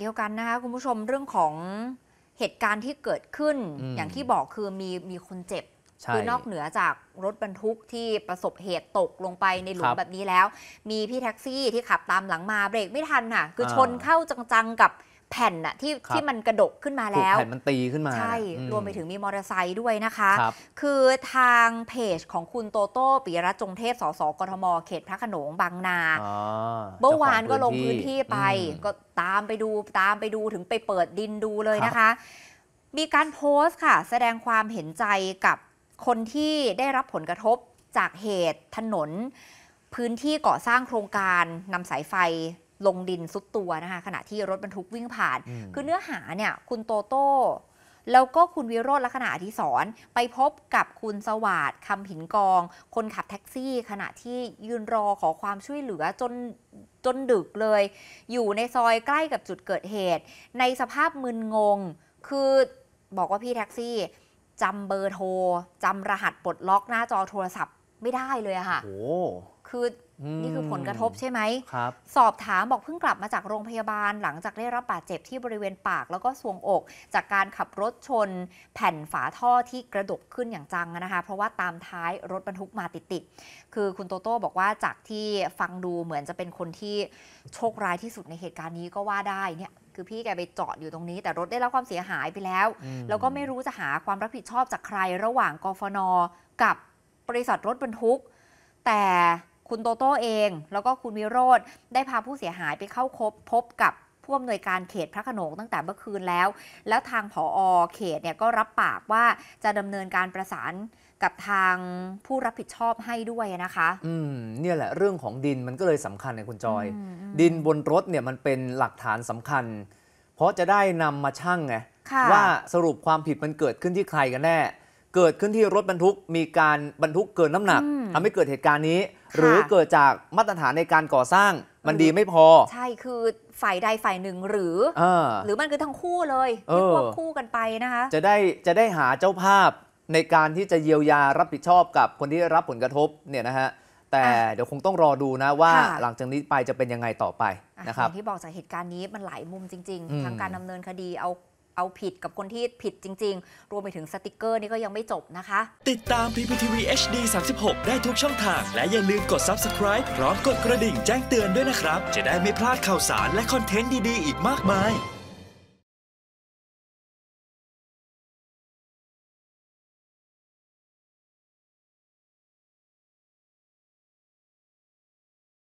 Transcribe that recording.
เดียวกันนะคะคุณผู้ชมเรื่องของเหตุการณ์ที่เกิดขึ้นออย่างที่บอกคือมีมีคนเจ็บ คือนอกเหนือจากรถบรรทุกที่ประสบเหตุตกลงไปในหลุมแบบนี้แล้ว มีพี่แท็กซี่ที่ขับตามหลังมาเบรกไม่ทันค่ะ คือชนเข้าจังๆกับแผ่นน่ะที่ที่มันกระดกขึ้นมาแล้วแผ่นมันตีขึ้นมา ใช่ รวมไปถึงมีมอเตอร์ไซค์ด้วยนะคะ คือทางเพจของคุณโตโต้ปิยรัตจงเทพสสกทม เขต พระขนงบางนาเมื่อวานก็ลงพื้นที่ไป ก็ตามไปดูตามไปดูถึงไปเปิดดินดูเลยนะคะ มีการโพสต์ค่ะ แสดงความเห็นใจกับคนที่ได้รับผลกระทบจากเหตุถนนพื้นที่ก่อสร้างโครงการนำสายไฟลงดินซุดตัวนะคะขณะที่รถบรรทุกวิ่งผ่าน คือเนื้อหาเนี่ย คุณโตโต้แล้วก็คุณวิโรธลักษณะอธิสรไปพบกับคุณสวัสด์คำหินกอง คนขับแท็กซี่ ขณะที่ยืนรอขอความช่วยเหลือจนจนดึกเลย อยู่ในซอยใกล้กับจุดเกิดเหตุ ในสภาพมึนงง คือบอกว่าพี่แท็กซี่จำเบอร์โทรจำรหัสปลดล็อกหน้าจอโทรศัพท์ไม่ได้เลยค่ะโคือ นี่คือผลกระทบใช่ไหม ครับ สอบถามบอกเพิ่งกลับมาจากโรงพยาบาล หลังจากได้รับบาดเจ็บที่บริเวณปาก แล้วก็สวงอกจากการขับรถชนแผ่นฝาท่อที่กระดกขึ้นอย่างจังนะคะ เพราะว่าตามท้ายรถบรรทุกมาติดๆคือคุณโตโต้บอกว่าจากที่ฟังดูเหมือนจะเป็นคนที่โชคร้ายที่สุดในเหตุการณ์นี้ก็ว่าได้เนี่ย คือพี่แกไปจอดอยู่ตรงนี้แต่รถได้รับความเสียหายไปแล้วแล้วก็ไม่รู้จะหาความรับผิดชอบจากใครระหว่างกฟน กับบริษัทรถบรรทุก แต่คุณโตโต้เองแล้วก็คุณวิโรธได้พาผู้เสียหายไปเข้าคบพบกับผู้อำนวยการเขตพระขนงตั้งแต่เมื่อคืนแล้ว แล้วทางผออเขตเนี่ยก็รับปากว่าจะดำเนินการประสานกับทางผู้รับผิดชอบให้ด้วยนะคะ อืมเนี่ยแหละเรื่องของดินมันก็เลยสำคัญนคุณจอย ดินบนรถเนี่ยมันเป็นหลักฐานสำคัญ เพราะจะได้นำมาชั่งไงว่าสรุปความผิดมันเกิดขึ้นที่ใครกันแน่เกิดขึ้นที่รถบรรทุกมีการบรรทุกเกินน้ำหนักทำให้เกิดเหตุการณ์นี้หรือเกิดจากมาตรฐานในการก่อสร้างมันดีไม่พอ ใช่คือฝ่ายใดฝ่ายหนึ่งหรืออหรือมันคือทั้งคู่เลยที่ควบคู่กันไปนะคะจะได้จะได้หาเจ้าภาพในการที่จะเยียวยารับผิดชอบกับคนที่รับผลกระทบเนี่ยนะฮะแต่เดี๋ยวคงต้องรอดูนะว่าหลังจากนี้ไปจะเป็นยังไงต่อไปนะครับที่บอกจากเหตุการณ์นี้ มันหลายมุมจริง ๆทางการดำเนินคดีเอาเอาผิดกับคนที่ผิดจริงๆ รวมไปถึงสติกเกอร์นี่ก็ยังไม่จบนะคะ ติดตาม PPTV HD 36 ได้ทุกช่องทาง และอย่าลืมกด subscribe พร้อมกดกระดิ่งแจ้งเตือนด้วยนะครับ จะได้ไม่พลาดข่าวสารและคอนเทนต์ดีๆ อีกมากมาย